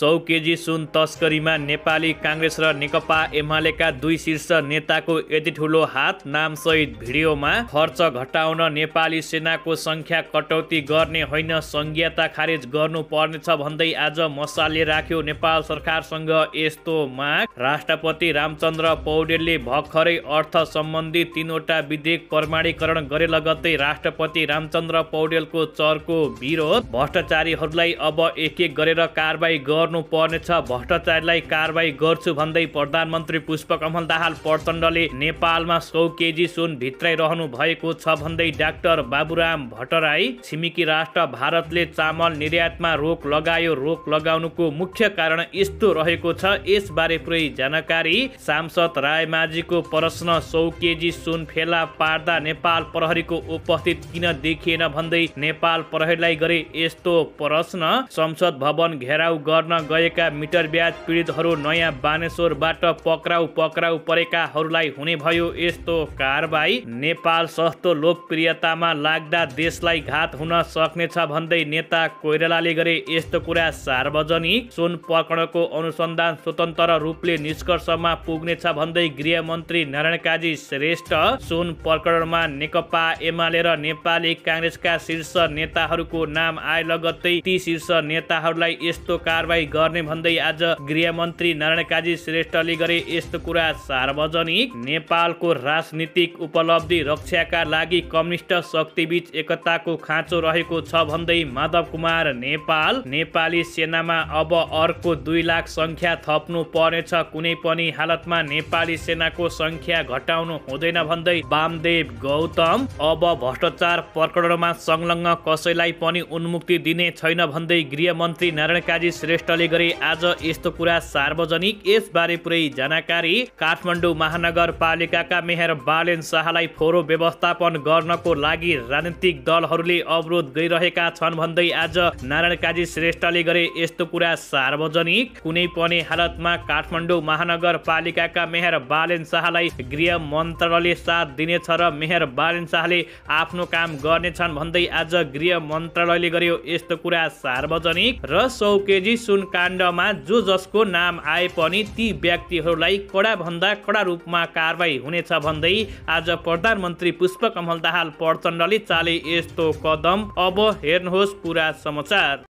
सौ केजी सुन तस्करीमा नेपाली काङ्ग्रेस र नेकपा एमालेका दुई शीर्ष नेताको यति ठुलो हात नामसहित भिडियोमा खर्च घटाउन नेपाली सेनाको सङ्ख्या कटौती गर्ने होइन संज्ञता खारेज गर्नु पर्नेछ भन्दै आज मसालले राख्यो नेपाल सरकारसँग यस्तो माग राष्ट्रपति रामचन्द्र पौडेलले भर्खरै अर्थ सम्बन्धी तीनवटा विधेयक प्रमाणीकरण गरे लगत्तै राष्ट्रपति रामचन्द्र पौडेलको चरको विरोध भ्रष्टाचारीहरूलाई अब एक एक गरेर कारवाही गर्नु गर्नुपर्नेछ भ्रष्टाचारलाई कारवाही गर्छु भन्दै प्रधानमन्त्री पुष्पकमल दाहाल प्रचण्डले नेपालमा सौ केजी सुन भित्रै रहनु भएको छ भन्दै डाक्टर बाबुराम भट्टराई छिमेकी राष्ट्र भारतले चामल निर्यातमा रोक लगायो रोक लगाउनुको मुख्य कारण यस्तो रहेको छ यसबारे पुरै जानकारी सांसद रायमाझीको प्रश्न सौ केजी सुन फेला पार्दा नेपाल प्रहरीको उपस्थित किन देखिएन भन्दै नेपाल प्रहरीलाई गरे यस्तो प्रश्न संसद भवन घेराउ गर्न गएका मिटर ब्याज पीडितहरू नयाँ बानेश्वरबाट पक्राउ पक्राउ परेकाहरूलाई हुने भयो यस्तो कारबाही नेपाल सस्तो लोकप्रियतामा लाग्दा देशलाई घात हुन सक्नेछ भन्दै नेता कोइरालाले गरे यस्तो कुरा सार्वजनिक सुन प्रकरणको अनुसन्धान स्वतन्त्र रूपले निष्कर्षमा पुग्नेछ भन्दै गृहमन्त्री नारायण काजी श्रेष्ठ सुन प्रकरणमा नेकपा एमाले र नेपाली काङ्ग्रेसका शीर्ष नेताहरूको नाम आए लगत्तै ती शीर्ष नेताहरूलाई यस्तो कारवाही गर्ने भन्दै आज गृहमन्त्री नारायण काजी श्रेष्ठले गरे यस्तो कुरा सार्वजनिक नेपालको राजनीतिक उपलब्धि रक्षाका लागि कम्युनिष्ट शक्तिबीच एकताको खाँचो रहेको छ भन्दै माधव कुमार नेपाल नेपाली सेनामा अब अर्को दुई लाख संख्या थप्नु पर्नेछ कुनै पनि हालतमा नेपाली सेनाको संख्या घटाउनु हुँदैन भन्दै वामदेव गौतम अब भ्रष्टाचार प्रकरणमा संलग्न कसैलाई पनि उन्मुक्ति दिने छैन भन्दै गृहमन्त्री नारायण काजी श्रेष्ठ शर्माले गरे आज यस्तो कुरा सार्वजनिक बारे पुरै जानकारी काठमाडौँ महानगरपालिकाका मेयर बालेन शाहलाई फोहोरो व्यवस्थापन गर्नको लागि राजनीतिक दलहरूले अवरोध गरिरहेका छन् भन्दै आज नारायण काजी श्रेष्ठले गरे यस्तो कुरा सार्वजनिक कुनै पनि हालतमा काठमाडौँ महानगरपालिकाका मेयर बालेन शाहलाई गृह मन्त्रालयले साथ दिनेछ र मेयर बालेन शाहले आफ्नो काम गर्नेछन् भन्दै आज गृह मन्त्रालयले गर्यो यस्तो कुरा सार्वजनिक र सौ केजी सुन जुन काण्डमा जो जसको नाम आए पनि ती व्यक्तिहरूलाई कडाभन्दा कडा रूपमा कारवाही हुनेछ भन्दै आज प्रधानमन्त्री पुष्पकमल दाहाल प्रचण्डले चाले यस्तो कदम अब हेर्नुहोस् पुरा समाचार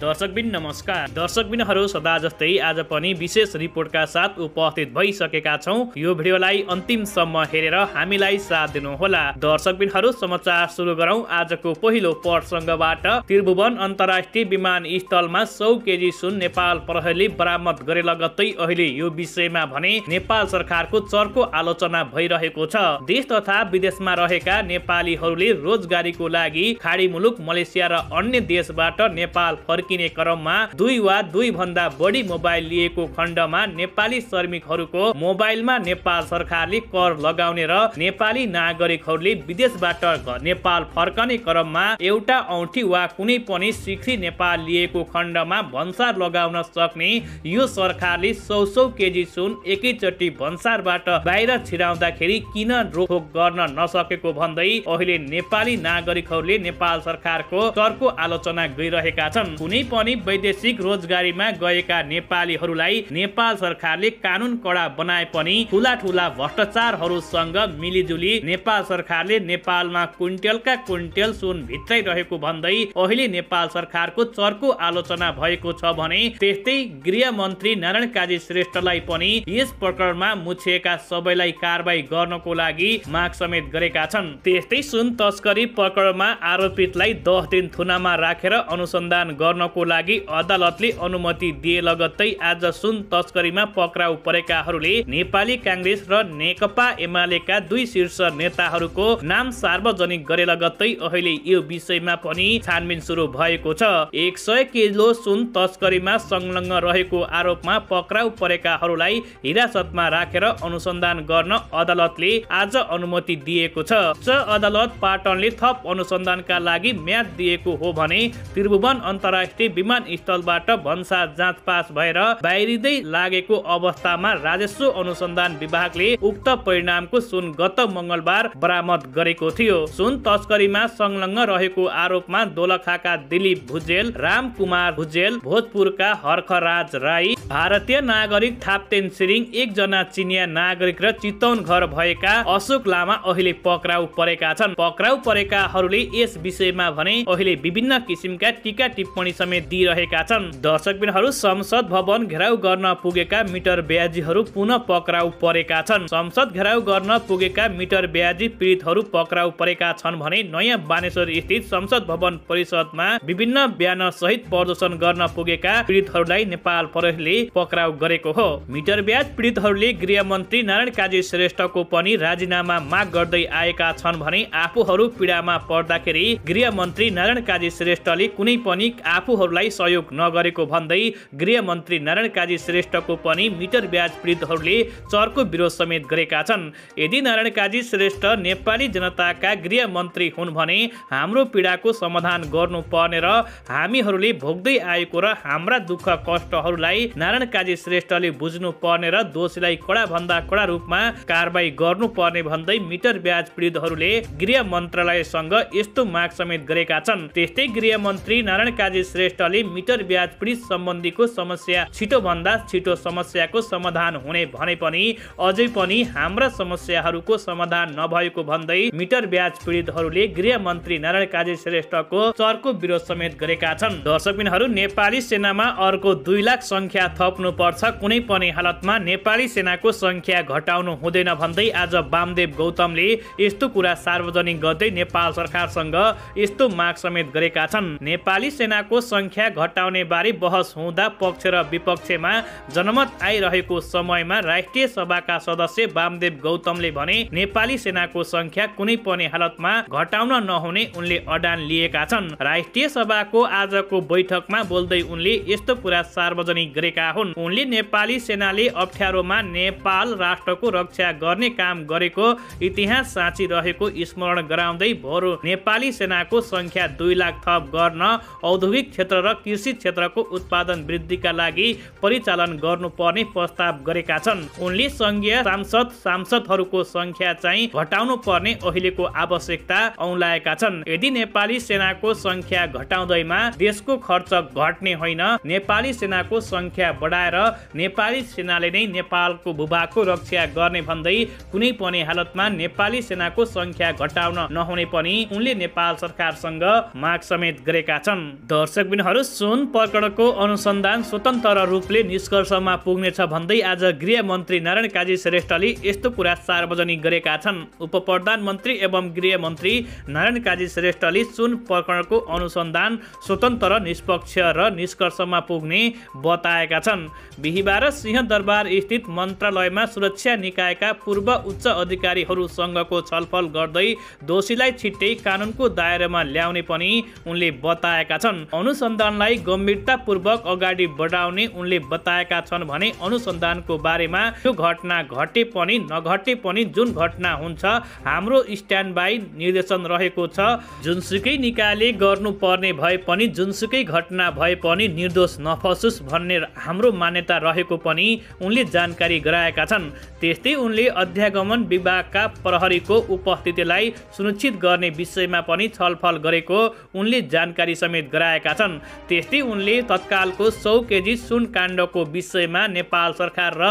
दर्शकबिन नमस्कार दर्शकबिनहरू सदा जस्तै आज पनि विशेष रिपोर्टका साथ उपस्थित भइसकेका छौँ यो भिडियोलाई अन्तिमसम्म हेरेर हामीलाई साथ दिनुहोला दर्शकबिनहरू समाचार सुरु गरौँ आजको पहिलो पटसँगबाट त्रिभुवन अन्तर्राष्ट्रिय विमानस्थलमा सौ केजी सुन नेपाल प्रहरीले बरामद गरे लगत्तै अहिले यो विषयमा भने नेपाल सरकारको चर्को आलोचना भइरहेको छ देश तथा विदेशमा रहेका नेपालीहरूले रोजगारीको लागि खाडी मुलुक मलेसिया र अन्य देशबाट नेपाल फर्क फर्किने क्रममा दुई वा दुई भन्दा बढी मोबाइल लिएको खण्डमा नेपाली श्रमिकहरूको मोबाइलमा नेपाल सरकारले कर लगाउने र नेपाली नागरिकहरूले विदेशबाट नेपाल फर्कने क्रममा एउटा औठी वा कुनै पनि स्वीकृत नेपाल लिएको खण्डमा भन्सार लगाउन सक्ने यो सरकारले सौ सौ केजी सुन एकैचोटि भन्सारबाट बाहिर छिराउँदाखेरि किन रोकटोक गर्न नसकेको भन्दै अहिले नेपाली नागरिकहरूले नेपाल सरकारको करको आलोचना गरिरहेका छन् कुनै पनि वैदेशिक रोजगारीमा गएका नेपालीहरूलाई नेपाल सरकारले कानुन कडा बनाए पनि ठुला ठुला भ्रष्टाचारहरूसँग मिलिजुली नेपाल सरकारले नेपालमा कुन्टेलका कुन्टेल सुन भित्रै रहेको भन्दै अहिले नेपाल सरकारको चर्को आलोचना भएको छ भने त्यस्तै गृह मन्त्री नारायण काजी श्रेष्ठलाई पनि यस प्रकरणमा मुछिएका सबैलाई कारवाही गर्नको लागि माग समेत गरेका छन् त्यस्तै सुन तस्करी प्रकरणमा आरोपितलाई दस दिन थुनामा राखेर अनुसन्धान गर्न गर्नको लागि अदालतले अनुमति दिए लगत्तै आज सुन तस्करीमा पक्राउ परेकाहरूले नेपाली काङ्ग्रेस र नेकपा एमालेका दुई शीर्ष नेताहरूको नाम सार्वजनिक गरे लगत्तै अहिले यो विषयमा पनि छानबिन सुरु भएको छ एक सय किलो सुन तस्करीमा संलग्न रहेको आरोपमा पक्राउ परेकाहरूलाई हिरासतमा राखेर अनुसन्धान गर्न अदालतले आज अनुमति दिएको छ अदालत पाटनले थप अनुसन्धानका लागि म्याद दिएको हो भने त्रिभुवन अन्तर्राष्ट्रिय अन्तर्राष्ट्रिय विमानस्थलबाट भन्सा जाँच पास भएर बाहिरिँदै लागेको अवस्थामा राजस्व अनुसन्धान विभागले उक्त परिणामको सुन गत मङ्गलबार बरामद गरेको थियो सुन तस्करीमा संलग्न रहेको आरोपमा दोलखाका दिलीप भुजेल राम कुमार भुजेल भोजपुरका हर्खराज राई भारतीय नागरिक थाप्तेन सिरिङ एकजना चिनिया नागरिक र चितौन घर भएका अशोक लामा अहिले पक्राउ परेका छन् पक्राउ परेकाहरूले यस विषयमा भने अहिले विभिन्न किसिमका टिका टिप्पणी समेत दिइरहेका छन् दर्शकबिनहरू संसद भवन घेराउ गर्न पुगेका मिटर ब्याजीहरू पुनः पक्राउ परेका छन् संसद घेराउ गर्न पुगेका मिटर ब्याजी पीडितहरू पक्राउ परेका छन् भने नयाँ बानेश्वर स्थित संसद भवन परिषदमा विभिन्न ब्यानर सहित प्रदर्शन गर्न पुगेका पीडितहरूलाई नेपाल प्रहरीले पक्राउ गरेको हो मिटर ब्याज पीडितहरूले मन्त्री नारायण काजी श्रेष्ठको पनि राजीनामा माग गर्दै आएका छन् भने आफूहरू पीडामा पर्दाखेरि गृह मन्त्री नारायण काजी श्रेष्ठले कुनै पनि आफू अरूहरूलाई सहयोग नगरेको भन्दै गृहमन्त्री नारायण काजी श्रेष्ठको पनि मिटर ब्याज पीडितहरूले चर्को विरोध समेत गरेका छन् यदि नारायण काजी श्रेष्ठ नेपाली जनताका गृहमन्त्री हुन् भने हाम्रो पीडाको समाधान गर्नुपर्ने र हामीहरूले भोग्दै आएको र हाम्रा दुःख कष्टहरूलाई नारायण काजी श्रेष्ठले बुझ्नुपर्ने र दोषीलाई कडाभन्दा कडा रूपमा कारवाही गर्नुपर्ने भन्दै मिटर ब्याज पीडितहरूले गृह मन्त्रालयसँग यस्तो माग समेत गरेका छन् त्यस्तै गृह मन्त्री नारायण काजी श्रेष्ठ श्रेष्ठले मिटर ब्याज पीडित सम्बन्धीको समस्या छिटो भन्दा छिटो समस्याको समाधान हुने भने पनि अझै पनि हाम्रा समस्याहरूको समाधान नभएको भन्दै मिटर ब्याज पीडितहरूले मन्त्री नारायण काजी श्रेष्ठको चरको विरोध समेत गरेका छन् दर्शकबिनहरू नेपाली सेनामा अर्को दुई लाख संख्या थप्नु पर्छ कुनै पनि हालतमा नेपाली सेनाको संख्या घटाउनु हुँदैन भन्दै आज वामदेव गौतमले यस्तो कुरा सार्वजनिक गर्दै नेपाल सरकारसँग यस्तो माग समेत गरेका छन् नेपाली सेनाको संख्या घटाउने बारे बहस हुँदा पक्ष र विपक्षमा जनमत आइरहेको समयमा राष्ट्रिय सभाका सदस्य वामदेव गौतमले भने नेपाली सेनाको सङ्ख्या कुनै पनि हालतमा घटाउन नहुने उनले अडान लिएका छन् राष्ट्रिय सभाको आजको बैठकमा बोल्दै उनले यस्तो कुरा सार्वजनिक गरेका हुन् उनले नेपाली सेनाले अप्ठ्यारोमा नेपाल राष्ट्रको रक्षा गर्ने काम गरेको इतिहास साँची रहेको स्मरण गराउँदै भरो नेपाली सेनाको संख्या दुई लाख थप गर्न औद्योगिक क्षेत्र र कृषि क्षेत्रको उत्पादन वृद्धिका लागि परिचालन गर्नुपर्ने प्रस्ताव गरेका छन् उनले संघीय सांसद सांसदहरूको संख्या चाहिँ घटाउनु पर्ने अहिलेको आवश्यकता औलाएका छन् यदि नेपाली सेनाको संख्या घटाउँदैमा देशको खर्च घट्ने होइन नेपाली सेनाको संख्या बढाएर नेपाली सेनाले नै नेपालको भूभागको रक्षा गर्ने भन्दै कुनै पनि हालतमा नेपाली सेनाको संख्या घटाउन नहुने पनि उनले नेपाल सरकारसँग माग समेत गरेका छन् दर्शक दर्शकबिनहरू सुन प्रकरणको अनुसन्धान स्वतन्त्र रूपले निष्कर्षमा पुग्नेछ भन्दै आज गृह मन्त्री नारायण काजी श्रेष्ठले यस्तो कुरा सार्वजनिक गरेका छन् उप प्रधानमन्त्री एवं मन्त्री नारायण काजी श्रेष्ठले सुन प्रकरणको अनुसन्धान स्वतन्त्र निष्पक्ष र निष्कर्षमा पुग्ने बताएका छन् बिहिबार सिंहदरबार स्थित मन्त्रालयमा सुरक्षा निकायका पूर्व उच्च अधिकारीहरूसँगको छलफल गर्दै दोषीलाई छिट्टै कानुनको दायरामा ल्याउने पनि उनले बताएका छन् अनुसन्धानलाई गम्भीरतापूर्वक अगाडि बढाउने उनले बताएका छन् भने अनुसन्धानको बारेमा त्यो घटना घटे पनि नघटे पनि जुन घटना हुन्छ हाम्रो स्ट्यान्ड बाई निर्देशन रहेको छ जुनसुकै निकायले गर्नुपर्ने भए पनि जुनसुकै घटना भए पनि निर्दोष नफसुस भन्ने हाम्रो मान्यता रहेको पनि उनले जानकारी गराएका छन् त्यस्तै उनले अध्यागमन विभागका प्रहरीको उपस्थितिलाई सुनिश्चित गर्ने विषयमा पनि छलफल गरेको उनले जानकारी समेत गराएका छन् छन् त्यस्तै उनले तत्कालको सौ केजी सुन काण्डको विषयमा नेपाल सरकार र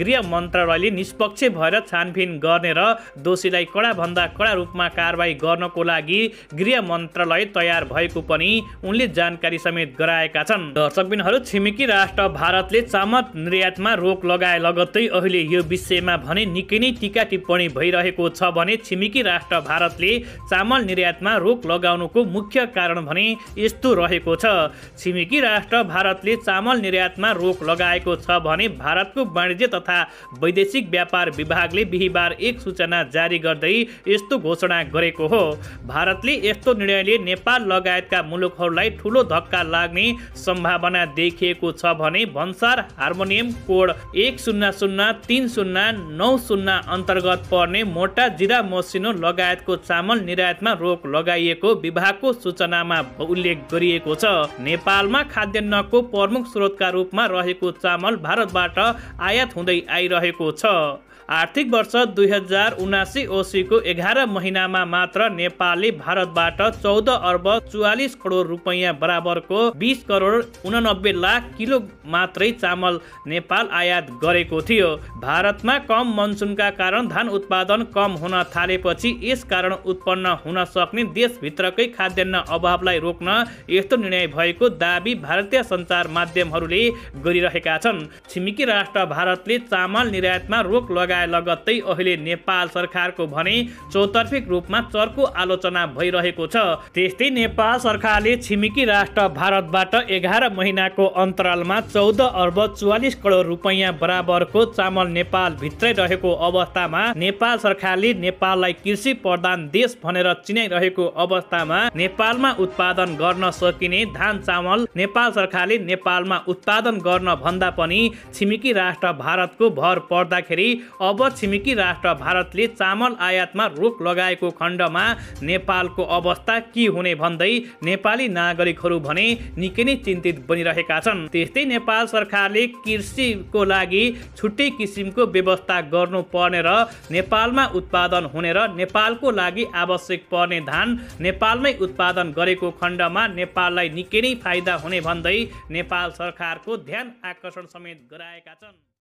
गृह मन्त्रालयले निष्पक्ष भएर छानबिन गर्ने र दोषीलाई कडाभन्दा कडा रूपमा कारवाही गर्नको लागि गृह मन्त्रालय तयार भएको पनि उनले जानकारी समेत गराएका छन् दर्शकबिनहरू छिमेकी राष्ट्र भारतले चामत निर्यातमा रोक लगाए लगत्तै अहिले यो विषयमा भने निकै नै टिका टिप्पणी भइरहेको छ भने छिमेकी राष्ट्र भारतले चामल निर्यातमा रोक लगाउनुको मुख्य कारण भने यस्तो रहेको छ छिमेकी राष्ट्र भारतले चामल निर्यातमा रोक लगाएको छ भने भारतको वाणिज्य तथा वैदेशिक व्यापार विभागले बिहिबार एक सूचना जारी गर्दै यस्तो घोषणा गरेको हो भारतले यस्तो निर्णयले नेपाल लगायतका मुलुकहरूलाई ठुलो धक्का लाग्ने सम्भावना देखिएको छ भने भन्सार हार्मोनियम कोड एक शून्य शून्य तिन शून्य नौ शून्य अन्तर्गत पर्ने मोटा जिरा मसिनो लगायतको चामल निर्यातमा रोक लगाइएको विभागको सूचनामा उल्लेख गरिएको छ नेपालमा खाद्यान्नको प्रमुख स्रोतका रूपमा रहेको चामल भारतबाट आयात हुँदै आइरहेको छ आर्थिक वर्ष दुई हजार उनासी ओसीको एघार महिनामा मात्र नेपालले भारतबाट चौध अर्ब चुवालिस करोड रुपियाँ बराबरको बिस करोड उनानब्बे लाख किलो मात्रै चामल नेपाल आयात गरेको थियो भारतमा कम मनसुनका कारण धान उत्पादन कम हुन थालेपछि यस कारण उत्पन्न हुन सक्ने देशभित्रकै खाद्यान्न अभावलाई रोक्न यस्तो निर्णय भएको दावी भारतीय सञ्चार माध्यमहरूले गरिरहेका छन् छिमेकी राष्ट्र भारतले चामल निर्यातमा रोक लगाए लगाए लगत्तै अहिले नेपाल सरकारको भने चौतर्फिक रूपमा चर्को आलोचना भइरहेको छ त्यस्तै नेपाल सरकारले छिमेकी राष्ट्र भारतबाट एघार महिनाको अन्तरालमा चौध अर्ब चुवालिस करोड रुपैयाँ बराबरको चामल नेपाल भित्रै रहेको अवस्थामा नेपाल सरकारले नेपाललाई कृषि प्रधान देश भनेर चिनाइरहेको अवस्थामा नेपालमा उत्पादन गर्न सकिने धान चामल नेपाल सरकारले नेपालमा उत्पादन गर्न भन्दा पनि छिमेकी राष्ट्र भारतको भर पर्दाखेरि अब छिमेकी राष्ट्र भारतले चामल आयातमा रोक लगाएको खण्डमा नेपालको अवस्था के हुने भन्दै नेपाली नागरिकहरू भने निकै नै चिन्तित बनिरहेका छन् त्यस्तै नेपाल सरकारले कृषिको लागि छुट्टै किसिमको व्यवस्था गर्नुपर्ने र नेपालमा उत्पादन हुने र नेपालको लागि आवश्यक पर्ने धान नेपालमै उत्पादन गरेको खण्डमा नेपाललाई निकै नै फाइदा हुने भन्दै नेपाल सरकारको ध्यान आकर्षण समेत गराएका छन्